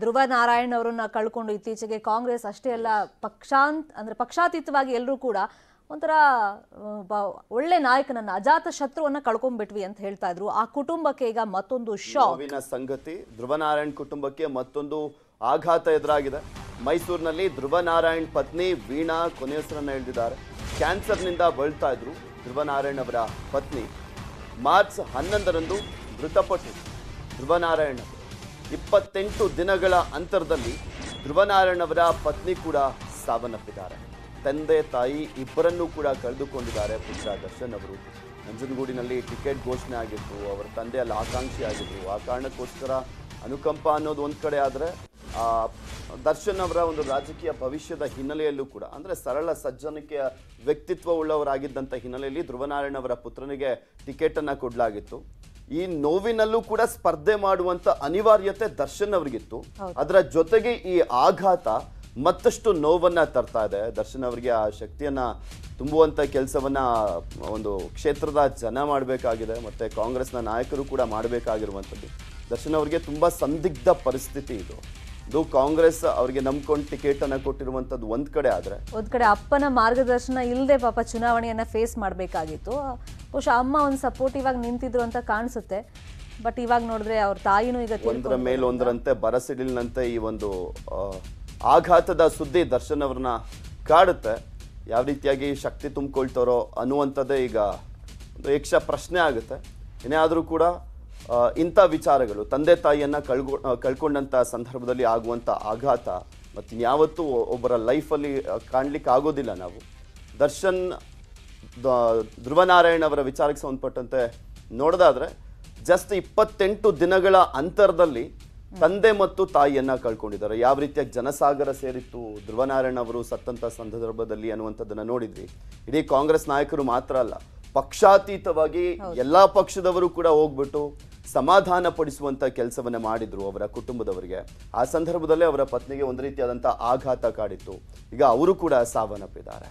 ಧ್ರುವ ನಾರಾಯಣ್ ಅವರನ್ನ ಕಳ್ಕೊಂಡು ಇತ್ತೀಚೆಗೆ ಕಾಂಗ್ರೆಸ್ ಅಷ್ಟೇ ಅಲ್ಲ ಪಕ್ಷಾಂತ್ ಅಂದ್ರೆ ಪಕ್ಷಾತೀತವಾಗಿ ಎಲ್ಲರೂ ಕೂಡ ಒಂಥರ ಒಳ್ಳೆ ನಾಯಕನನ್ನ ಅಜಾತ ಶತ್ರುವನ್ನ ಕಳ್ಕೊಂಡ್ಬಿಟ್ವಿ ಅಂತ ಹೇಳ್ತಾ ಇದ್ರು ಆ ಕುಟುಂಬಕ್ಕೆ ಈಗ ಮತ್ತೊಂದು ಶಾವಿನ ಸಂಗತಿ ನಾರಾಯಣ್ ಕುಟುಂಬಕ್ಕೆ ಮತ್ತೊಂದು ಆಘಾತ ಎದುರಾಗಿದೆ ಮೈಸೂರಿನಲ್ಲಿ ಧ್ರುವ ನಾರಾಯಣ್ ಪತ್ನಿ ವೀಣಾ ಕೊನೆಯಸರನ್ನ ಹೇಳಿದ್ದಾರೆ ಕ್ಯಾನ್ಸರ್ನಿಂದ ಬಳಲ್ತಾ ಇದ್ರು ನಾರಾಯಣ್ ಅವರ ಪತ್ನಿ ಮಾರ್ಚ್ ಹನ್ನೊಂದರಂದು ಧ್ರುವ ನಾರಾಯಣ್ ಇಪ್ಪತ್ತೆಂಟು ದಿನಗಳ ಅಂತರದಲ್ಲಿ ಧ್ರುವನಾರಾಯಣವರ ಪತ್ನಿ ಕೂಡ ಸಾವನ್ನಪ್ಪಿದ್ದಾರೆ ತಂದೆ ತಾಯಿ ಇಬ್ಬರನ್ನು ಕೂಡ ಕಳೆದುಕೊಂಡಿದ್ದಾರೆ ಪುತ್ರ ದರ್ಶನ್ ಅವರು ನಂಜನಗೂಡಿನಲ್ಲಿ ಟಿಕೆಟ್ ಘೋಷಣೆ ಆಗಿತ್ತು ಅವರ ತಂದೆ ಅಲ್ಲಿ ಆಕಾಂಕ್ಷಿ ಆಗಿದ್ರು ಆ ಕಾರಣಕ್ಕೋಸ್ಕರ ಅನುಕಂಪ ಅನ್ನೋದು ಒಂದು ಕಡೆ ಆದರೆ ದರ್ಶನ್ ಅವರ ಒಂದು ರಾಜಕೀಯ ಭವಿಷ್ಯದ ಹಿನ್ನೆಲೆಯಲ್ಲೂ ಕೂಡ ಅಂದರೆ ಸರಳ ಸಜ್ಜನಿಕೆಯ ವ್ಯಕ್ತಿತ್ವ ಉಳ್ಳವರಾಗಿದ್ದಂಥ ಹಿನ್ನೆಲೆಯಲ್ಲಿ ಧ್ರುವನಾರಾಯಣ ಅವರ ಪುತ್ರನಿಗೆ ಟಿಕೆಟನ್ನು ಕೊಡಲಾಗಿತ್ತು ಈ ನೋವಿನಲ್ಲೂ ಕೂಡ ಸ್ಪರ್ಧೆ ಮಾಡುವಂತ ಅನಿವಾರ್ಯತೆ ದರ್ಶನ್ ಅವ್ರಿಗಿತ್ತು ಅದರ ಜೊತೆಗೆ ಈ ಆಘಾತ ಮತ್ತಷ್ಟು ನೋವನ್ನ ತರ್ತಾ ಇದೆ ದರ್ಶನ್ ಅವರಿಗೆ ಆ ಶಕ್ತಿಯನ್ನ ತುಂಬುವಂತ ಕೆಲಸವನ್ನ ಒಂದು ಕ್ಷೇತ್ರದ ಜನ ಮಾಡಬೇಕಾಗಿದೆ ಮತ್ತೆ ಕಾಂಗ್ರೆಸ್ನ ನಾಯಕರು ಕೂಡ ಮಾಡಬೇಕಾಗಿರುವಂಥದ್ದು ದರ್ಶನ್ ಅವರಿಗೆ ತುಂಬಾ ಸಂದಿಗ್ಧ ಪರಿಸ್ಥಿತಿ ಇದು ಇದು ಕಾಂಗ್ರೆಸ್ ಅವರಿಗೆ ನಂಬ್ಕೊಂಡು ಟಿಕೆಟ್ ಅನ್ನ ಕೊಟ್ಟಿರುವಂತದ್ದು ಒಂದ್ ಕಡೆ ಆದ್ರೆ ಒಂದ್ ಕಡೆ ಅಪ್ಪನ ಮಾರ್ಗದರ್ಶನ ಇಲ್ಲದೆ ಪಾಪ ಚುನಾವಣೆಯನ್ನ ಫೇಸ್ ಮಾಡಬೇಕಾಗಿತ್ತು ಬಹುಶಃ ಅಮ್ಮ ಒಂದು ಸಪೋರ್ಟಿವ್ ಆಗಿ ನಿಂತಿದ್ರು ಅಂತ ಕಾಣಿಸುತ್ತೆ ಬಟ್ ಇವಾಗ ನೋಡಿದ್ರೆ ಅವ್ರ ತಾಯಿನೂ ಈಗ ಒಂದರ ಮೇಲೆ ಒಂದರಂತೆ ಬರಸಿಡಿಲ್ನಂತೆ ಈ ಒಂದು ಆಘಾತದ ಸುದ್ದಿ ದರ್ಶನ್ ಅವ್ರನ್ನ ಕಾಡುತ್ತೆ ಯಾವ ರೀತಿಯಾಗಿ ಶಕ್ತಿ ತುಂಬಿಕೊಳ್ತಾರೋ ಅನ್ನುವಂಥದ್ದೇ ಈಗ ಒಂದು ಯಕ್ಷ ಪ್ರಶ್ನೆ ಆಗುತ್ತೆ ಏನೇ ಆದರೂ ಕೂಡ ಇಂಥ ವಿಚಾರಗಳು ತಂದೆ ತಾಯಿಯನ್ನು ಕಳ್ಕೊ ಕಳ್ಕೊಂಡಂಥ ಸಂದರ್ಭದಲ್ಲಿ ಆಗುವಂಥ ಆಘಾತ ಮತ್ತು ಯಾವತ್ತೂ ಒಬ್ಬರ ಲೈಫಲ್ಲಿ ಕಾಣಲಿಕ್ಕೆ ಆಗೋದಿಲ್ಲ ನಾವು ದರ್ಶನ್ ಧ್ರುವನಾರಾಯಣ್ ಅವರ ವಿಚಾರಕ್ಕೆ ಸಂಬಂಧಪಟ್ಟಂತೆ ನೋಡೋದಾದರೆ ಜಸ್ಟ್ ಇಪ್ಪತ್ತೆಂಟು ದಿನಗಳ ಅಂತರದಲ್ಲಿ ತಂದೆ ಮತ್ತು ತಾಯಿಯನ್ನು ಕಳ್ಕೊಂಡಿದ್ದಾರೆ ಯಾವ ರೀತಿಯಾಗಿ ಜನಸಾಗರ ಸೇರಿತ್ತು ಧ್ರುವನಾರಾಯಣ ಅವರು ಸತ್ತಂಥ ಸಂದರ್ಭದಲ್ಲಿ ಅನ್ನುವಂಥದ್ದನ್ನು ನೋಡಿದ್ವಿ ಇಡೀ ಕಾಂಗ್ರೆಸ್ ನಾಯಕರು ಮಾತ್ರ ಅಲ್ಲ ಪಕ್ಷಾತೀತವಾಗಿ ಎಲ್ಲ ಪಕ್ಷದವರು ಕೂಡ ಹೋಗ್ಬಿಟ್ಟು ಸಮಾಧಾನ ಪಡಿಸುವಂಥ ಕೆಲಸವನ್ನು ಮಾಡಿದರು ಅವರ ಕುಟುಂಬದವರಿಗೆ ಆ ಸಂದರ್ಭದಲ್ಲೇ ಅವರ ಪತ್ನಿಗೆ ಒಂದು ರೀತಿಯಾದಂಥ ಆಘಾತ ಕಾಡಿತ್ತು ಈಗ ಅವರು ಕೂಡ ಸಾವನ್ನಪ್ಪಿದ್ದಾರೆ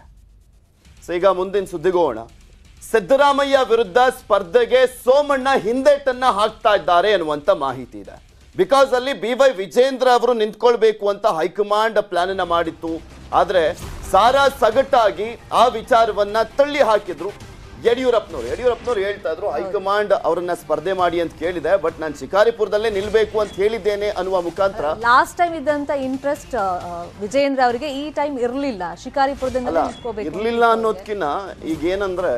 ಸೊ ಈಗ ಮುಂದಿನ ಸುದ್ದಿಗೋಣ ಸಿದ್ದರಾಮಯ್ಯ ವಿರುದ್ಧ ಸ್ಪರ್ಧೆಗೆ ಸೋಮಣ್ಣ ಹಿಂದೇಟನ್ನ ಹಾಕ್ತಾ ಇದ್ದಾರೆ ಅನ್ನುವಂಥ ಮಾಹಿತಿ ಇದೆ ಬಿಕಾಸ್ ಅಲ್ಲಿ ಬಿ ವೈ ವಿಜೇಂದ್ರ ಅವರು ನಿಂತ್ಕೊಳ್ಬೇಕು ಅಂತ ಹೈಕಮಾಂಡ್ ಪ್ಲಾನ್ ಅನ್ನ ಮಾಡಿತ್ತು ಆದರೆ ಸಾರಾ ಸಗಟಾಗಿ ಆ ವಿಚಾರವನ್ನ ತಳ್ಳಿ ಹಾಕಿದ್ರು ಯಡಿಯೂರಪ್ಪನವರು ಯಡಿಯೂರಪ್ಪನವರು ಹೇಳ್ತಾ ಇದ್ರು ಹೈಕಮಾಂಡ್ ಅವರನ್ನ ಸ್ಪರ್ಧೆ ಮಾಡಿ ಅಂತ ಕೇಳಿದೆ ಬಟ್ ನಾನು ಶಿಕಾರಿಪುರದಲ್ಲೇ ನಿಲ್ಬೇಕು ಅಂತ ಹೇಳಿದ್ದೇನೆ ಅನ್ನುವ ಮುಖಾಂತರ ಲಾಸ್ಟ್ ಟೈಮ್ ಇದ್ದಂತ ಇಂಟ್ರೆಸ್ಟ್ ವಿಜಯೇಂದ್ರ ಅವರಿಗೆ ಈ ಟೈಮ್ ಇರಲಿಲ್ಲ ಶಿಕಾರಿಪುರದಿಂದ ಇರಲಿಲ್ಲ ಅನ್ನೋದ್ಕಿನ್ನ ಈಗ ಏನಂದ್ರೆ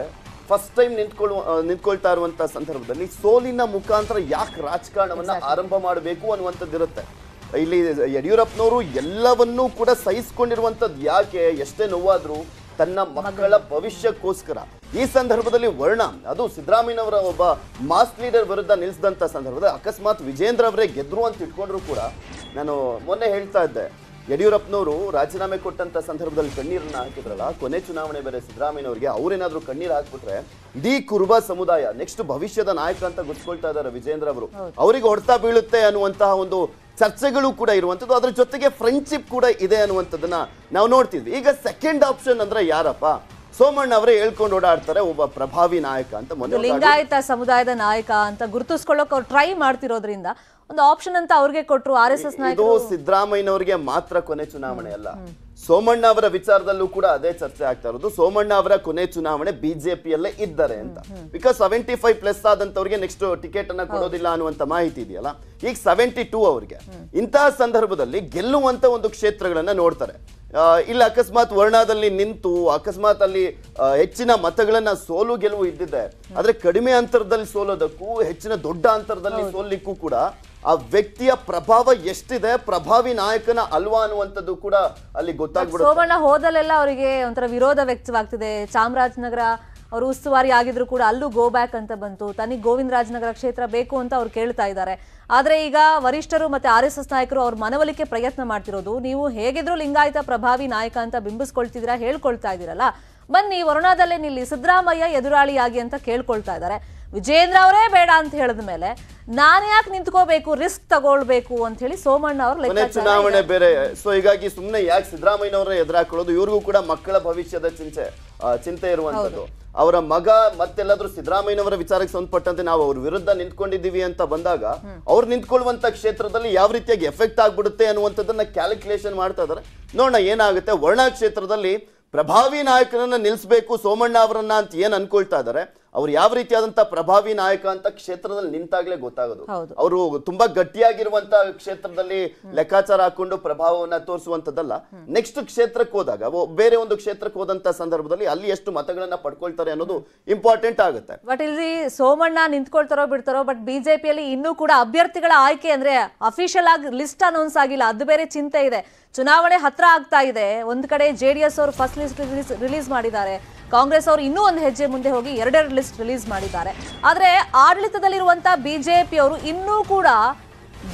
ಫಸ್ಟ್ ಟೈಮ್ ನಿಂತ್ಕೊಳ್ಳುವ ನಿಂತ್ಕೊಳ್ತಾ ಇರುವಂತ ಸಂದರ್ಭದಲ್ಲಿ ಸೋಲಿನ ಮುಖಾಂತರ ಯಾಕೆ ರಾಜಕಾರಣವನ್ನ ಆರಂಭ ಮಾಡಬೇಕು ಇರುತ್ತೆ ಇಲ್ಲಿ ಯಡಿಯೂರಪ್ಪನವರು ಎಲ್ಲವನ್ನೂ ಕೂಡ ಸಹಿಸ್ಕೊಂಡಿರುವಂಥದ್ದು ಯಾಕೆ ಎಷ್ಟೇ ನೋವಾದರೂ ತನ್ನ ಮಕ್ಕಳ ಭವಿಷ್ಯಕ್ಕೋಸ್ಕರ ಈ ಸಂದರ್ಭದಲ್ಲಿ ವರ್ಣ ಅದು ಸಿದ್ದರಾಮಯ್ಯನವರ ಒಬ್ಬ ಮಾಸ್ ಲೀಡರ್ ವಿರುದ್ಧ ನಿಲ್ಸಿದಂಥ ಸಂದರ್ಭದಲ್ಲಿ ಅಕಸ್ಮಾತ್ ವಿಜೇಂದ್ರ ಅವರೇ ಗೆದ್ರು ಅಂತ ಇಟ್ಕೊಂಡ್ರು ಕೂಡ ನಾನು ಮೊನ್ನೆ ಹೇಳ್ತಾ ಇದ್ದೆ ಯಡಿಯೂರಪ್ಪನವರು ರಾಜೀನಾಮೆ ಕೊಟ್ಟಂತ ಸಂದರ್ಭದಲ್ಲಿ ಕಣ್ಣೀರನ್ನ ಹಾಕಿದ್ರಲ್ಲ ಕೊನೆ ಚುನಾವಣೆ ಬೇರೆ ಅವರಿಗೆ ಅವರೇನಾದ್ರೂ ಕಣ್ಣೀರು ಹಾಕ್ಬಿಟ್ರೆ ಇಡೀ ಕುರುಬ ಸಮುದಾಯ ನೆಕ್ಸ್ಟ್ ಭವಿಷ್ಯದ ನಾಯಕ ಅಂತ ಗುಚ್ಕೊಳ್ತಾ ಇದ್ದಾರೆ ವಿಜೇಂದ್ರ ಅವರು ಅವರಿಗೆ ಹೊಡ್ತಾ ಬೀಳುತ್ತೆ ಅನ್ನುವಂತಹ ಒಂದು ಚರ್ಚೆಗಳು ಕೂಡ ಇರುವಂಥದ್ದು ಅದ್ರ ಜೊತೆಗೆ ಫ್ರೆಂಡ್ಶಿಪ್ ಕೂಡ ಇದೆ ಅನ್ನುವಂಥದ್ದನ್ನ ನಾವು ನೋಡ್ತಿದ್ವಿ ಈಗ ಸೆಕೆಂಡ್ ಆಪ್ಷನ್ ಅಂದ್ರೆ ಯಾರಪ್ಪ ಸೋಮಣ್ಣ ಅವರೇ ಹೇಳ್ಕೊಂಡು ಓಡಾಡ್ತಾರೆ ಒಬ್ಬ ಪ್ರಭಾವಿ ನಾಯಕ ಅಂತ ಮೊದಲು ಲಿಂಗಾಯತ ಸಮುದಾಯದ ನಾಯಕ ಅಂತ ಗುರುತಿಸ್ಕೊಳ್ಳೋಕೆ ಅವ್ರು ಟ್ರೈ ಮಾಡ್ತಿರೋದ್ರಿಂದ ಒಂದು ಆಪ್ಷನ್ ಅಂತ ಅವ್ರಿಗೆ ಕೊಟ್ಟರು ಆರ್ ಎಸ್ ಎಸ್ ಇದು ಸಿದ್ದರಾಮಯ್ಯನವರಿಗೆ ಮಾತ್ರ ಕೊನೆ ಚುನಾವಣೆ ಅಲ್ಲ ಸೋಮಣ್ಣ ಅವರ ವಿಚಾರದಲ್ಲೂ ಕೂಡ ಅದೇ ಚರ್ಚೆ ಆಗ್ತಾ ಇರೋದು ಸೋಮಣ್ಣ ಅವರ ಕೊನೆ ಚುನಾವಣೆ ಬಿಜೆಪಿಯಲ್ಲೇ ಇದ್ದಾರೆ ಅಂತ ಬಿಕಾಸ್ ಸೆವೆಂಟಿ ಫೈವ್ ಪ್ಲಸ್ ಆದಂತವ್ರಿಗೆ ನೆಕ್ಸ್ಟ್ ಟಿಕೆಟ್ ಅನ್ನ ಕೊಡೋದಿಲ್ಲ ಅನ್ನುವಂತ ಮಾಹಿತಿ ಇದೆಯಲ್ಲ ಈಗ ಸೆವೆಂಟಿ ಟೂ ಅವ್ರಿಗೆ ಇಂತಹ ಸಂದರ್ಭದಲ್ಲಿ ಗೆಲ್ಲುವಂತ ಒಂದು ಕ್ಷೇತ್ರಗಳನ್ನ ನೋಡ್ತಾರೆ ಇಲ್ಲಿ ಅಕಸ್ಮಾತ್ ವರ್ಣದಲ್ಲಿ ನಿಂತು ಅಕಸ್ಮಾತ್ ಅಲ್ಲಿ ಹೆಚ್ಚಿನ ಮತಗಳನ್ನ ಸೋಲು ಗೆಲುವು ಇದ್ದಿದೆ ಆದ್ರೆ ಕಡಿಮೆ ಅಂತರದಲ್ಲಿ ಸೋಲೋದಕ್ಕೂ ಹೆಚ್ಚಿನ ದೊಡ್ಡ ಅಂತರದಲ್ಲಿ ಸೋಲಿಕ್ಕೂ ಕೂಡ ಆ ವ್ಯಕ್ತಿಯ ಪ್ರಭಾವ ಎಷ್ಟಿದೆ ಪ್ರಭಾವಿ ನಾಯಕನ ಅಲ್ವಾ ಅನ್ನುವಂಥದ್ದು ಕೂಡ ಅಲ್ಲಿ ಗೊತ್ತಾಗ್ಬಿಡುತ್ತೆ ಸೋಮಣ್ಣ ಹೋದಲ್ಲೆಲ್ಲ ಅವರಿಗೆ ಒಂಥರ ವಿರೋಧ ವ್ಯಕ್ತವಾಗ್ತಿದೆ ಚಾಮರಾಜನಗರ ಅವರು ಉಸ್ತುವಾರಿ ಆಗಿದ್ರು ಕೂಡ ಅಲ್ಲೂ ಗೋ ಬ್ಯಾಕ್ ಅಂತ ಬಂತು ತನಿ ಗೋವಿಂದ ರಾಜನಗರ ಕ್ಷೇತ್ರ ಬೇಕು ಅಂತ ಅವ್ರು ಕೇಳ್ತಾ ಇದ್ದಾರೆ ಆದರೆ ಈಗ ವರಿಷ್ಠರು ಮತ್ತೆ ಆರ್ ಎಸ್ ಎಸ್ ನಾಯಕರು ಅವ್ರ ಮನವೊಲಿಕೆ ಪ್ರಯತ್ನ ಮಾಡ್ತಿರೋದು ನೀವು ಹೇಗಿದ್ರು ಲಿಂಗಾಯತ ಪ್ರಭಾವಿ ನಾಯಕ ಅಂತ ಬಿಂಬಿಸ್ಕೊಳ್ತಿದ್ದೀರಾ ಹೇಳ್ಕೊಳ್ತಾ ಇದೀರಲ್ಲ ಬನ್ನಿ ವರುಣಾದಲ್ಲೇ ನಿಲ್ಲಿ ಸಿದ್ದರಾಮಯ್ಯ ಎದುರಾಳಿಯಾಗಿ ಅಂತ ಕೇಳ್ಕೊಳ್ತಾ ಇದ್ದಾರೆ ವಿಜೇಂದ್ರ ಅವರೇ ಬೇಡ ಅಂತ ಹೇಳಿದ ಮೇಲೆ ನಾನು ಯಾಕೆ ನಿಂತ್ಕೋಬೇಕು ರಿಸ್ಕ್ ತಗೊಳ್ಬೇಕು ಅಂತ ಹೇಳಿ ಸೋಮಣ್ಣ ಅವರು ಚುನಾವಣೆ ಬೇರೆ ಸೊ ಹೀಗಾಗಿ ಸುಮ್ಮನೆ ಯಾಕೆ ಸಿದ್ದರಾಮಯ್ಯನವರೇ ಎದುರಾಕೊಳ್ಳೋದು ಇವ್ರಿಗೂ ಕೂಡ ಮಕ್ಕಳ ಭವಿಷ್ಯದ ಚಿಂತೆ ಚಿಂತೆ ಇರುವಂತದ್ದು ಅವರ ಮಗ ಮತ್ತೆಲ್ಲಾದ್ರೂ ಅವರ ವಿಚಾರಕ್ಕೆ ಸಂಬಂಧಪಟ್ಟಂತೆ ನಾವು ಅವ್ರ ವಿರುದ್ಧ ನಿಂತ್ಕೊಂಡಿದ್ದೀವಿ ಅಂತ ಬಂದಾಗ ಅವ್ರ ಅವ್ರು ನಿಂತ್ಕೊಳ್ಳುವಂಥ ಕ್ಷೇತ್ರದಲ್ಲಿ ಯಾವ ರೀತಿಯಾಗಿ ಎಫೆಕ್ಟ್ ಆಗಿಬಿಡುತ್ತೆ ಅನ್ನುವಂಥದ್ದನ್ನು ಕ್ಯಾಲ್ಕುಲೇಷನ್ ಮಾಡ್ತಾ ಇದ್ದಾರೆ ನೋಡೋಣ ಏನಾಗುತ್ತೆ ವರ್ಣ ಕ್ಷೇತ್ರದಲ್ಲಿ ಪ್ರಭಾವಿ ನಾಯಕರನ್ನು ನಿಲ್ಲಿಸಬೇಕು ಸೋಮಣ್ಣ ಅವರನ್ನ ಅಂತ ಏನು ಅನ್ಕೊಳ್ತಾ ಇದ್ದಾರೆ ಅವ್ರು ಯಾವ ರೀತಿಯಾದಂತಹ ಪ್ರಭಾವಿ ನಾಯಕ ಅಂತ ಕ್ಷೇತ್ರದಲ್ಲಿ ನಿಂತಾಗ್ಲೇ ಗೊತ್ತಾಗೋದು ಅವರು ತುಂಬಾ ಗಟ್ಟಿಯಾಗಿರುವಂತ ಕ್ಷೇತ್ರದಲ್ಲಿ ಲೆಕ್ಕಾಚಾರ ಹಾಕೊಂಡು ಪ್ರಭಾವವನ್ನ ತೋರಿಸುವಂತದ್ದಲ್ಲ ನೆಕ್ಸ್ಟ್ ಕ್ಷೇತ್ರಕ್ಕೆ ಹೋದಾಗ ಬೇರೆ ಒಂದು ಕ್ಷೇತ್ರಕ್ಕೆ ಹೋದಂತ ಸಂದರ್ಭದಲ್ಲಿ ಅಲ್ಲಿ ಎಷ್ಟು ಮತಗಳನ್ನ ಪಡ್ಕೊಳ್ತಾರೆ ಅನ್ನೋದು ಇಂಪಾರ್ಟೆಂಟ್ ಆಗುತ್ತೆ ಬಟ್ ಇಲ್ಲಿ ಸೋಮಣ್ಣ ನಿಂತ್ಕೊಳ್ತಾರೋ ಬಿಡ್ತಾರೋ ಬಟ್ ಬಿಜೆಪಿಯಲ್ಲಿ ಇನ್ನೂ ಕೂಡ ಅಭ್ಯರ್ಥಿಗಳ ಆಯ್ಕೆ ಅಂದ್ರೆ ಅಫಿಷಿಯಲ್ ಆಗಿ ಲಿಸ್ಟ್ ಅನೌನ್ಸ್ ಆಗಿಲ್ಲ ಅದು ಬೇರೆ ಚಿಂತೆ ಇದೆ ಚುನಾವಣೆ ಹತ್ರ ಆಗ್ತಾ ಇದೆ ಒಂದ್ ಕಡೆ ಜೆಡಿಎಸ್ ಅವರು ಫಸ್ಟ್ ಲಿಸ್ಟ್ ರಿಲೀಸ್ ಮಾಡಿದ್ದಾರೆ ಕಾಂಗ್ರೆಸ್ ಅವರು ಇನ್ನೂ ಒಂದು ಹೆಜ್ಜೆ ಮುಂದೆ ಹೋಗಿ ಎರಡೆರಡು ಲಿಸ್ಟ್ ರಿಲೀಸ್ ಮಾಡಿದ್ದಾರೆ ಆದರೆ ಆಡಳಿತದಲ್ಲಿರುವಂತಹ ಅವರು ಇನ್ನೂ ಕೂಡ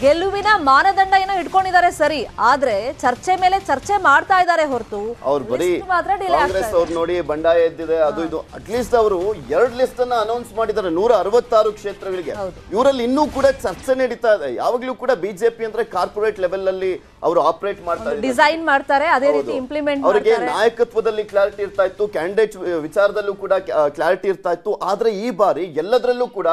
ಗೆಲುವಿನ ಮಾನದಂಡ ಏನೋ ಇಟ್ಕೊಂಡಿದ್ದಾರೆ ಸರಿ ಆದ್ರೆ ಚರ್ಚೆ ಮೇಲೆ ಚರ್ಚೆ ಮಾಡ್ತಾ ಇದಾರೆ ಹೊರತು ಅವ್ರು ಬರೀ ಕಾಂಗ್ರೆಸ್ ನೋಡಿ ಬಂಡಾಯ ಎದ್ದಿದೆ ಅದು ಇದು ಅಟ್ಲೀಸ್ಟ್ ಅವರು ಎರಡ್ ಲಿಸ್ಟ್ ಅನ್ನ ಅನೌನ್ಸ್ ಮಾಡಿದ್ದಾರೆ ನೂರ ಅರವತ್ತಾರು ಕ್ಷೇತ್ರಗಳಿಗೆ ಇವರಲ್ಲಿ ಇನ್ನೂ ಕೂಡ ಚರ್ಚೆ ನಡೀತಾ ಇದೆ ಯಾವಾಗ್ಲೂ ಕೂಡ ಬಿಜೆಪಿ ಅಂದ್ರೆ ಕಾರ್ಪೊರೇಟ್ ಲೆವೆಲ್ ಅಲ್ಲಿ ಅವರು ಆಪರೇಟ್ ಮಾಡ್ತಾರೆ ಡಿಸೈನ್ ಮಾಡ್ತಾರೆ ಅದೇ ರೀತಿ ಇಂಪ್ಲಿಮೆಂಟ್ ಅವರಿಗೆ ನಾಯಕತ್ವದಲ್ಲಿ ಕ್ಲಾರಿಟಿ ಇರ್ತಾ ಇತ್ತು ಕ್ಯಾಂಡಿಡೇಟ್ ವಿಚಾರದಲ್ಲೂ ಕೂಡ ಕ್ಲಾರಿಟಿ ಇರ್ತಾ ಇತ್ತು ಆದ್ರೆ ಈ ಬಾರಿ ಎಲ್ಲದರಲ್ಲೂ ಕೂಡ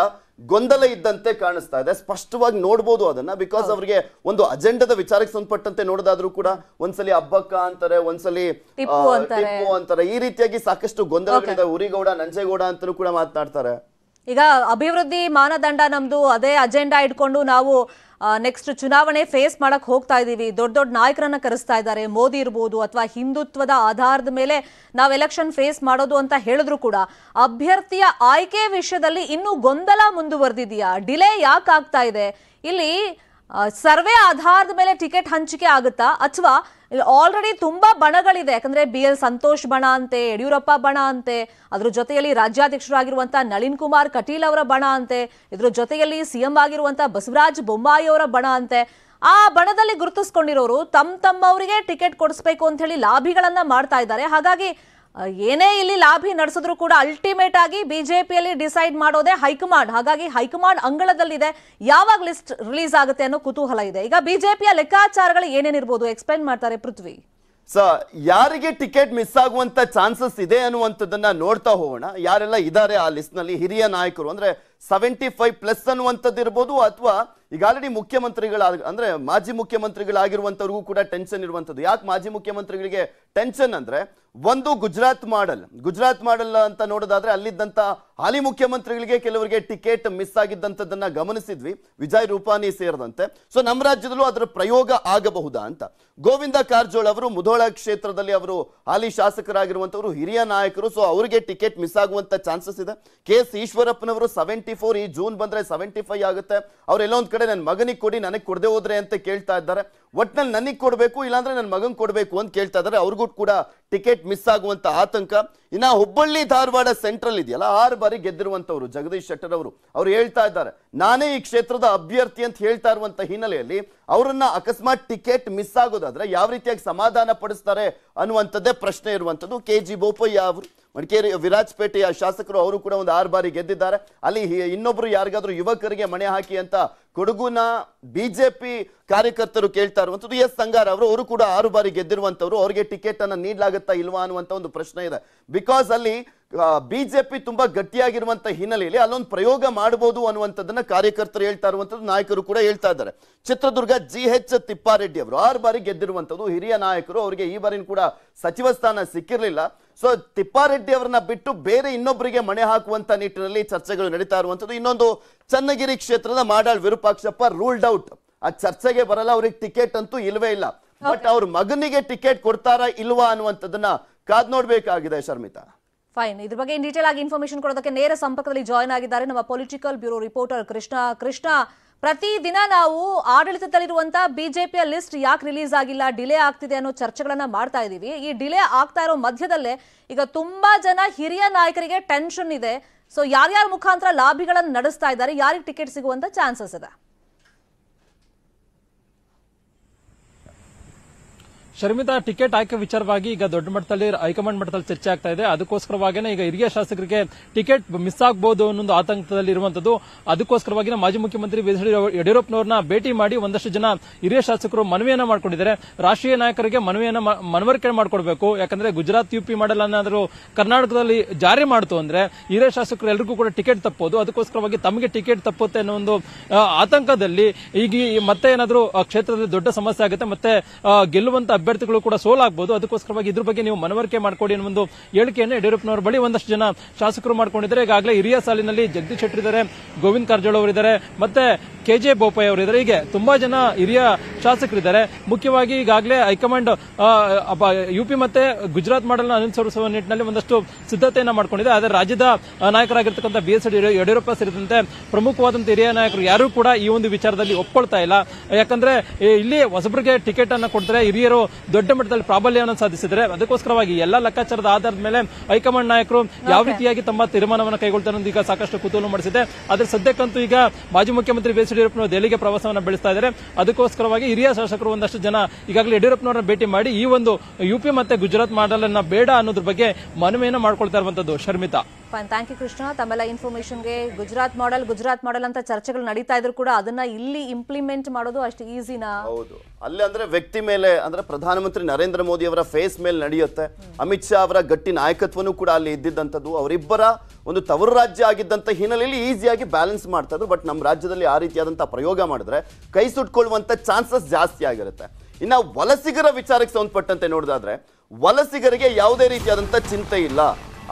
ಗೊಂದಲ ಇದ್ದಂತೆ ಕಾಣಿಸ್ತಾ ಇದೆ ಸ್ಪಷ್ಟವಾಗಿ ನೋಡ್ಬೋದು ಅದನ್ನ ಬಿಕಾಸ್ ಅವ್ರಿಗೆ ಒಂದು ಅಜೆಂಡದ ವಿಚಾರಕ್ಕೆ ಸಂಬಂಧಪಟ್ಟಂತೆ ನೋಡೋದಾದ್ರೂ ಕೂಡ ಒಂದ್ಸಲಿ ಹಬ್ಬಕ್ಕ ಅಂತಾರೆ ಒಂದ್ಸಲಿ ಟಿಪ್ಪು ಅಂತಾರೆ ಈ ರೀತಿಯಾಗಿ ಸಾಕಷ್ಟು ಗೊಂದಲಗಳಿದೆ ಉರಿಗೌಡ ನಂಜೇಗೌಡ ಅಂತಲೂ ಕೂಡ ಮಾತನಾಡ್ತಾರೆ ಈಗ ಅಭಿವೃದ್ಧಿ ಮಾನದಂಡ ನಮ್ದು ಅದೇ ಅಜೆಂಡಾ ಇಟ್ಕೊಂಡು ನಾವು ನೆಕ್ಸ್ಟ್ ಚುನಾವಣೆ ಫೇಸ್ ಮಾಡಕ್ ಹೋಗ್ತಾ ಇದ್ದೀವಿ ದೊಡ್ಡ ದೊಡ್ಡ ನಾಯಕರನ್ನ ಕರೆಸ್ತಾ ಇದ್ದಾರೆ ಮೋದಿ ಇರ್ಬೋದು ಅಥವಾ ಹಿಂದುತ್ವದ ಆಧಾರದ ಮೇಲೆ ನಾವು ಎಲೆಕ್ಷನ್ ಫೇಸ್ ಮಾಡೋದು ಅಂತ ಹೇಳಿದ್ರು ಕೂಡ ಅಭ್ಯರ್ಥಿಯ ಆಯ್ಕೆ ವಿಷಯದಲ್ಲಿ ಇನ್ನೂ ಗೊಂದಲ ಮುಂದುವರೆದಿದೆಯಾ ಡಿಲೇ ಯಾಕೆ ಆಗ್ತಾ ಇದೆ ಇಲ್ಲಿ ಸರ್ವೆ ಆಧಾರದ ಮೇಲೆ ಟಿಕೆಟ್ ಹಂಚಿಕೆ ಆಗುತ್ತಾ ಅಥವಾ ಆಲ್ರೆಡಿ ತುಂಬಾ ಬಣಗಳಿದೆ ಯಾಕಂದ್ರೆ ಬಿ ಎಲ್ ಸಂತೋಷ್ ಬಣ ಅಂತೆ ಯಡಿಯೂರಪ್ಪ ಬಣ ಅಂತೆ ಅದ್ರ ಜೊತೆಯಲ್ಲಿ ರಾಜ್ಯಾಧ್ಯಕ್ಷರಾಗಿರುವಂತಹ ನಳಿನ್ ಕುಮಾರ್ ಕಟೀಲ್ ಅವರ ಬಣ ಅಂತೆ ಇದ್ರ ಜೊತೆಯಲ್ಲಿ ಸಿಎಂ ಆಗಿರುವಂತಹ ಬಸವರಾಜ್ ಬೊಮ್ಮಾಯಿ ಅವರ ಬಣ ಅಂತೆ ಆ ಬಣದಲ್ಲಿ ಗುರುತಿಸ್ಕೊಂಡಿರೋರು ತಮ್ಮ ತಮ್ಮವರಿಗೆ ಟಿಕೆಟ್ ಕೊಡಿಸ್ಬೇಕು ಅಂತ ಹೇಳಿ ಲಾಭಿಗಳನ್ನ ಮಾಡ್ತಾ ಇದ್ದಾರೆ ಹಾಗಾಗಿ ಏನೇ ಇಲ್ಲಿ ಲಾಭಿ ನಡೆಸಿದ್ರು ಕೂಡ ಅಲ್ಟಿಮೇಟ್ ಆಗಿ ಬಿಜೆಪಿಯಲ್ಲಿ ಡಿಸೈಡ್ ಮಾಡೋದೇ ಹೈಕಮಾಂಡ್ ಹಾಗಾಗಿ ಹೈಕಮಾಂಡ್ ಅಂಗಳದಲ್ಲಿದೆ ಯಾವಾಗ ಲಿಸ್ಟ್ ರಿಲೀಸ್ ಆಗುತ್ತೆ ಅನ್ನೋ ಕುತೂಹಲ ಇದೆ ಈಗ ಬಿಜೆಪಿಯ ಲೆಕ್ಕಾಚಾರಗಳು ಏನೇನಿರ್ಬೋದು ಎಕ್ಸ್ಪ್ಲೈನ್ ಮಾಡ್ತಾರೆ ಪೃಥ್ವಿ ಸೊ ಯಾರಿಗೆ ಟಿಕೆಟ್ ಮಿಸ್ ಆಗುವಂತ ಚಾನ್ಸಸ್ ಇದೆ ಅನ್ನುವಂಥದ್ದನ್ನ ನೋಡ್ತಾ ಹೋಗೋಣ ಯಾರೆಲ್ಲ ಇದ್ದಾರೆ ಆ ಲಿಸ್ಟ್ ನಲ್ಲಿ ಹಿರಿಯ ನಾಯಕರು ಅಂದ್ರೆ ಸೆವೆಂಟಿ ಫೈವ್ ಪ್ಲಸ್ ಅನ್ನುವಂಥದ್ದು ಇರ್ಬೋದು ಅಥವಾ ಈಗ ಆಲ್ರೆಡಿ ಮುಖ್ಯಮಂತ್ರಿಗಳ ಅಂದ್ರೆ ಮಾಜಿ ಮುಖ್ಯಮಂತ್ರಿಗಳಾಗಿರುವಂತವ್ರಿಗೂ ಕೂಡ ಟೆನ್ಷನ್ ಇರುವಂಥದ್ದು ಯಾಕೆ ಮಾಜಿ ಮುಖ್ಯಮಂತ್ರಿಗಳಿಗೆ ಟೆನ್ಷನ್ ಅಂದ್ರೆ ಒಂದು ಗುಜರಾತ್ ಮಾಡಲ್ ಗುಜರಾತ್ ಮಾಡಲ್ ಅಂತ ನೋಡೋದಾದ್ರೆ ಅಲ್ಲಿದ್ದಂಥ ಹಾಲಿ ಮುಖ್ಯಮಂತ್ರಿಗಳಿಗೆ ಕೆಲವರಿಗೆ ಟಿಕೆಟ್ ಮಿಸ್ ಆಗಿದ್ದಂಥದ್ದನ್ನ ಗಮನಿಸಿದ್ವಿ ವಿಜಯ್ ರೂಪಾನಿ ಸೇರಿದಂತೆ ಸೊ ನಮ್ಮ ರಾಜ್ಯದಲ್ಲೂ ಅದರ ಪ್ರಯೋಗ ಆಗಬಹುದಾ ಅಂತ ಗೋವಿಂದ ಕಾರಜೋಳ ಅವರು ಮುಧೋಳ ಕ್ಷೇತ್ರದಲ್ಲಿ ಅವರು ಹಾಲಿ ಶಾಸಕರಾಗಿರುವಂಥವರು ಹಿರಿಯ ನಾಯಕರು ಸೊ ಅವರಿಗೆ ಟಿಕೆಟ್ ಮಿಸ್ ಆಗುವಂಥ ಚಾನ್ಸಸ್ ಇದೆ ಕೆ ಎಸ್ ಈಶ್ವರಪ್ಪನವರು ಸೆವೆಂಟಿ ಫೋರ್ ಈ ಜೂನ್ ಬಂದರೆ ಸೆವೆಂಟಿ ಫೈವ್ ಆಗುತ್ತೆ ಅವ್ರು ಎಲ್ಲೊಂದು ಕಡೆ ನನ್ನ ಮಗನಿಗೆ ಕೊಡಿ ನನಗೆ ಕೊಡದೆ ಹೋದ್ರೆ ಅಂತ ಕೇಳ್ತಾ ಇದ್ದಾರೆ ಒಟ್ನಲ್ಲಿ ನನಗೆ ಕೊಡಬೇಕು ಇಲ್ಲಾಂದ್ರೆ ನನ್ನ ಮಗನ್ ಕೊಡಬೇಕು ಅಂತ ಕೇಳ್ತಾ ಇದ್ದಾರೆ ಅವ್ರಿಗೂ ಕೂಡ ಟಿಕೆಟ್ ಮಿಸ್ ಆಗುವಂಥ ಆತಂಕ ಇನ್ನ ಹುಬ್ಬಳ್ಳಿ ಧಾರವಾಡ ಸೆಂಟ್ರಲ್ ಇದೆಯಲ್ಲ ಆರು ಬಾರಿ ಗೆದ್ದಿರುವಂಥವ್ರು ಜಗದೀಶ್ ಶೆಟ್ಟರ್ ಅವರು ಅವ್ರು ಹೇಳ್ತಾ ಇದ್ದಾರೆ ನಾನೇ ಈ ಕ್ಷೇತ್ರದ ಅಭ್ಯರ್ಥಿ ಅಂತ ಹೇಳ್ತಾ ಇರುವಂಥ ಹಿನ್ನೆಲೆಯಲ್ಲಿ ಅವರನ್ನ ಅಕಸ್ಮಾತ್ ಟಿಕೆಟ್ ಮಿಸ್ ಆಗೋದಾದ್ರೆ ಯಾವ ರೀತಿಯಾಗಿ ಸಮಾಧಾನ ಪಡಿಸ್ತಾರೆ ಅನ್ನುವಂಥದ್ದೇ ಪ್ರಶ್ನೆ ಇರುವಂಥದ್ದು ಕೆ ಜಿ ಬೋಪಯ್ಯ ಅವರು ಮಡಿಕೇರಿ ವಿರಾಜಪೇಟೆಯ ಶಾಸಕರು ಅವರು ಕೂಡ ಒಂದು ಆರು ಬಾರಿ ಗೆದ್ದಿದ್ದಾರೆ ಅಲ್ಲಿ ಇನ್ನೊಬ್ರು ಯಾರಿಗಾದ್ರೂ ಯುವಕರಿಗೆ ಮಣೆ ಹಾಕಿ ಅಂತ ಕೊಡಗುನ ಬಿಜೆಪಿ ಕಾರ್ಯಕರ್ತರು ಕೇಳ್ತಾ ಇರುವಂಥದ್ದು ಎಸ್ ಸಂಗಾರ್ ಅವರು ಅವರು ಕೂಡ ಆರು ಬಾರಿ ಗೆದ್ದಿರುವಂಥವ್ರು ಅವ್ರಿಗೆ ಟಿಕೆಟ್ ಅನ್ನ ನೀಡಲಾಗುತ್ತಾ ಇಲ್ವಾ ಅನ್ನುವಂಥ ಒಂದು ಪ್ರಶ್ನೆ ಇದೆ ಬಿಕಾಸ್ ಅಲ್ಲಿ ಬಿಜೆಪಿ ತುಂಬಾ ಗಟ್ಟಿಯಾಗಿರುವಂತಹ ಹಿನ್ನೆಲೆಯಲ್ಲಿ ಅಲ್ಲೊಂದು ಪ್ರಯೋಗ ಮಾಡಬಹುದು ಅನ್ನುವಂಥದ್ದನ್ನ ಕಾರ್ಯಕರ್ತರು ಹೇಳ್ತಾ ಇರುವಂಥದ್ದು ನಾಯಕರು ಕೂಡ ಹೇಳ್ತಾ ಇದ್ದಾರೆ ಚಿತ್ರದುರ್ಗ ಜಿ ಎಚ್ ತಿಪ್ಪಾರೆಡ್ಡಿ ಅವರು ಆರು ಬಾರಿ ಗೆದ್ದಿರುವಂಥದ್ದು ಹಿರಿಯ ನಾಯಕರು ಅವರಿಗೆ ಈ ಬಾರಿನ ಕೂಡ ಸಚಿವ ಸ್ಥಾನ ಸಿಕ್ಕಿರಲಿಲ್ಲ ಸೊ ತಿಪ್ಪಾರೆಡ್ಡಿ ಅವರನ್ನ ಬಿಟ್ಟು ಬೇರೆ ಇನ್ನೊಬ್ಬರಿಗೆ ಮಣೆ ಹಾಕುವಂತ ನಿಟ್ಟಿನಲ್ಲಿ ಚರ್ಚೆಗಳು ನಡೀತಾ ಇರುವಂಥದ್ದು ಇನ್ನೊಂದು ಚನ್ನಗಿರಿ ಕ್ಷೇತ್ರದ ಮಾಡಾಳ್ ವಿರೂಪಾಕ್ಷಪ್ಪ ರೂಲ್ಡ್ ಔಟ್ ಆ ಚರ್ಚೆಗೆ ಬರಲ್ಲ ಅವ್ರಿಗೆ ಟಿಕೆಟ್ ಅಂತೂ ಇಲ್ವೇ ಇಲ್ಲ ಬಟ್ ಅವ್ರ ಮಗನಿಗೆ ಟಿಕೆಟ್ ಕೊಡ್ತಾರಾ ಇಲ್ವಾ ಅನ್ನುವಂಥದ್ದನ್ನ ಕಾದ್ ನೋಡ್ಬೇಕಾಗಿದೆ ಶರ್ಮಿತಾ ಫೈನ್ ಇದ್ರ ಬಗ್ಗೆ ಡೀಟೇಲ್ ಆಗಿ ಇನ್ಫಾರ್ಮೇಶನ್ ಕೊಡೋದಕ್ಕೆ ನೇರ ಸಂಪರ್ಕದಲ್ಲಿ ಜಾಯ್ನ್ ಆಗಿದ್ದಾರೆ ನಮ್ಮ political bureau reporter Krishna Krishna ಪ್ರತಿದಿನ ನಾವು ಆಡಳಿತದಲ್ಲಿರುವಂತಹ ಬಿಜೆಪಿಯ ಲಿಸ್ಟ್ ಯಾಕೆ ರಿಲೀಸ್ ಆಗಿಲ್ಲ ಡಿಲೇ ಆಗ್ತಿದೆ ಅನ್ನೋ ಚರ್ಚೆಗಳನ್ನ ಮಾಡ್ತಾ ಇದ್ದೀವಿ ಈ ಡಿಲೇ ಆಗ್ತಾ ಇರೋ ಮಧ್ಯದಲ್ಲೇ ಈಗ ತುಂಬಾ ಜನ ಹಿರಿಯ ನಾಯಕರಿಗೆ ಟೆನ್ಷನ್ ಇದೆ ಸೊ ಯಾರ್ಯಾರ ಮುಖಾಂತರ ಲಾಬಿಗಳನ್ನು ನಡೆಸ್ತಾ ಇದ್ದಾರೆ ಯಾರಿಗೆ ಟಿಕೆಟ್ ಸಿಗುವಂತ ಚಾನ್ಸಸ್ ಇದೆ ಶರ್ಮಿತಾ ಟಿಕೆಟ್ ಆಯ್ಕೆ ವಿಚಾರವಾಗಿ ಈಗ ದೊಡ್ಡ ಮಟ್ಟದಲ್ಲಿ ಹೈಕಮಾಂಡ್ ಮಟ್ಟದಲ್ಲಿ ಚರ್ಚೆ ಆಗ್ತಾ ಇದೆ ಅದಕ್ಕೋಸ್ಕರವಾಗಿನೇ ಈಗ ಹಿರಿಯ ಶಾಸಕರಿಗೆ ಟಿಕೆಟ್ ಮಿಸ್ ಆಗಬಹುದು ಅನ್ನೋದು ಆತಂಕದಲ್ಲಿ ಇರುವಂತದ್ದು ಅದಕ್ಕೋಸ್ಕರವಾಗಿನ ಮಾಜಿ ಮುಖ್ಯಮಂತ್ರಿ ಯಡಿಯೂರಪ್ಪನವರನ್ನ ಭೇಟಿ ಮಾಡಿ ಒಂದಷ್ಟು ಜನ ಹಿರಿಯ ಶಾಸಕರು ಮನವಿಯನ್ನ ಮಾಡಿಕೊಂಡಿದ್ದಾರೆ ರಾಷ್ಟ್ರೀಯ ನಾಯಕರಿಗೆ ಮನವಿಯನ್ನ ಮನವರಿಕೆ ಮಾಡಿಕೊಡ್ಬೇಕು ಯಾಕಂದ್ರೆ ಗುಜರಾತ್ ಯುಪಿ ಮಾಡಲ್ಲ ಅನ್ನಾದ್ರೂ ಕರ್ನಾಟಕದಲ್ಲಿ ಜಾರಿ ಮಾಡ್ತು ಅಂದ್ರೆ ಹಿರಿಯ ಶಾಸಕರು ಎಲ್ರಿಗೂ ಕೂಡ ಟಿಕೆಟ್ ತಪ್ಪೋದು ಅದಕ್ಕೋಸ್ಕರವಾಗಿ ತಮಗೆ ಟಿಕೆಟ್ ತಪ್ಪುತ್ತೆ ಅನ್ನೋ ಒಂದು ಆತಂಕದಲ್ಲಿ ಈಗ ಮತ್ತೆ ಏನಾದರೂ ಕ್ಷೇತ್ರದಲ್ಲಿ ದೊಡ್ಡ ಸಮಸ್ಯೆ ಆಗುತ್ತೆ ಮತ್ತೆ ಗೆಲ್ಲುವಂತ ಅಭ್ಯರ್ಥಿಗಳು ಕೂಡ ಸೋಲಾಗಬಹುದು ಅದಕ್ಕೋಸ್ಕರವಾಗಿ ಇದ್ರ ಬಗ್ಗೆ ನೀವು ಮನವರಿಕೆ ಮಾಡಿಕೊಡಿ ಅನ್ನೋ ಒಂದು ಹೇಳಿಕೆಯನ್ನು ಯಡಿಯೂರಪ್ಪನವರ ಬಳಿ ಒಂದಷ್ಟು ಜನ ಶಾಸಕರು ಮಾಡಿಕೊಂಡಿದ್ದಾರೆ ಈಗಾಗಲೇ ಹಿರಿಯ ಸಾಲಿನಲ್ಲಿ ಜಗದೀಶ್ ಶೆಟ್ಟರ್ ಇದ್ದಾರೆ ಗೋವಿಂದ ಕಾರಜೋಳ ಇದ್ದಾರೆ ಮತ್ತೆ ಕೆ ಜೆ ಬೋಪಯ್ಯ ಇದ್ದಾರೆ ಹೀಗೆ ತುಂಬಾ ಜನ ಹಿರಿಯ ಶಾಸಕರಿದ್ದಾರೆ ಮುಖ್ಯವಾಗಿ ಈಗಾಗಲೇ ಹೈಕಮಾಂಡ್ ಯುಪಿ ಮತ್ತೆ ಗುಜರಾತ್ ಮಾಡಲ್ನ ಅನುಸರಿಸುವ ನಿಟ್ಟಿನಲ್ಲಿ ಒಂದಷ್ಟು ಸಿದ್ಧತೆಯನ್ನು ಮಾಡಿಕೊಂಡಿದೆ ಆದರೆ ರಾಜ್ಯದ ನಾಯಕರಾಗಿರ್ತಕ್ಕಂಥ ಬಿ ಎಸ್ ಯಡಿಯೂರಪ್ಪ ಸೇರಿದಂತೆ ಪ್ರಮುಖವಾದಂತಹ ಹಿರಿಯ ನಾಯಕರು ಯಾರೂ ಕೂಡ ಈ ಒಂದು ವಿಚಾರದಲ್ಲಿ ಒಪ್ಕೊಳ್ತಾ ಇಲ್ಲ ಯಾಕಂದ್ರೆ ಇಲ್ಲಿ ಹೊಸಬ್ರಿಗೆ ಟಿಕೆಟ್ ಅನ್ನು ಕೊಡ್ತಾರೆ ಹಿರಿಯರು ದೊಡ್ಡ ಮಟ್ಟದಲ್ಲಿ ಪ್ರಾಬಲ್ಯವನ್ನು ಸಾಧಿಸಿದರೆ ಅದಕ್ಕೋಸ್ಕರವಾಗಿ ಎಲ್ಲ ಲೆಕ್ಕಾಚಾರದ ಆಧಾರದ ಮೇಲೆ ಹೈಕಮಾಂಡ್ ನಾಯಕರು ಯಾವ ರೀತಿಯಾಗಿ ತಮ್ಮ ತೀರ್ಮಾನವನ್ನು ಕೈಗೊಳ್ತಾರೆ ಈಗ ಸಾಕಷ್ಟು ಕುತೂಹಲ ಮಾಡಿಸಿದೆ ಆದರೆ ಸದ್ಯಕ್ಕಂತೂ ಈಗ ಮಾಜಿ ಮುಖ್ಯಮಂತ್ರಿ ಬಿಎಸ್ ಯಡಿಯೂರಪ್ಪನವರು ದೆಹಲಿಗೆ ಪ್ರವಾಸವನ್ನು ಬೆಳೆಸ್ತಾ ಇದ್ದಾರೆ ಅದಕ್ಕೋಸ್ಕರವಾಗಿ ಹಿರಿಯ ಶಾಸಕರು ಒಂದಷ್ಟು ಜನ ಈಗಾಗಲೇ ಯಡಿಯೂರಪ್ಪನವರನ್ನ ಭೇಟಿ ಮಾಡಿ ಈ ಒಂದು ಯುಪಿ ಮತ್ತೆ ಗುಜರಾತ್ ಮಾಡಲನ್ನ ಬೇಡ ಅನ್ನೋದ್ರ ಬಗ್ಗೆ ಮನವಿಯನ್ನು ಮಾಡ್ಕೊಳ್ತಾ ಇರುವಂತದ್ದು ಶರ್ಮಿತಾ ಥ್ಯಾಂಕ್ ಯು ಕೃಷ್ಣ ತಮ್ಮೆಲ್ಲ ಇನ್ಫಾರ್ಮೇಷನ್ಗೆ ಗುಜರಾತ್ ಮಾಡೆಲ್ ಗುಜರಾತ್ ಮಾಡಲ್ ಅಂತ ಚರ್ಚೆಗಳು ನಡೀತಾ ಇದ್ರು ಕೂಡ ಅದನ್ನ ಇಲ್ಲಿ ಇಂಪ್ಲಿಮೆಂಟ್ ಮಾಡೋದು ಅಷ್ಟು ಈಸಿನಾ ಹೌದು ಅಲ್ಲಿ ಅಂದ್ರೆ ವ್ಯಕ್ತಿ ಮೇಲೆ ಅಂದ್ರೆ ಪ್ರಧಾನಮಂತ್ರಿ ನರೇಂದ್ರ ಮೋದಿ ಅವರ ಫೇಸ್ ಮೇಲೆ ನಡೆಯುತ್ತೆ ಅಮಿತ್ ಶಾ ಅವರ ಗಟ್ಟಿ ನಾಯಕತ್ವನು ಕೂಡ ಅಲ್ಲಿ ಇದ್ದಿದ್ದಂಥದ್ದು ಅವರಿಬ್ಬರ ಒಂದು ತವರು ರಾಜ್ಯ ಆಗಿದ್ದಂಥ ಹಿನ್ನೆಲೆಯಲ್ಲಿ ಈಸಿಯಾಗಿ ಬ್ಯಾಲೆನ್ಸ್ ಮಾಡ್ತಾ ಬಟ್ ನಮ್ಮ ರಾಜ್ಯದಲ್ಲಿ ಆ ರೀತಿಯಾದಂಥ ಪ್ರಯೋಗ ಮಾಡಿದ್ರೆ ಕೈ ಸುಟ್ಕೊಳ್ಳುವಂಥ ಚಾನ್ಸಸ್ ಜಾಸ್ತಿ ಆಗಿರುತ್ತೆ ಇನ್ನು ವಲಸಿಗರ ವಿಚಾರಕ್ಕೆ ಸಂಬಂಧಪಟ್ಟಂತೆ ನೋಡಿದಾದ್ರೆ ವಲಸಿಗರಿಗೆ ಯಾವುದೇ ರೀತಿಯಾದಂಥ ಚಿಂತೆ ಇಲ್ಲ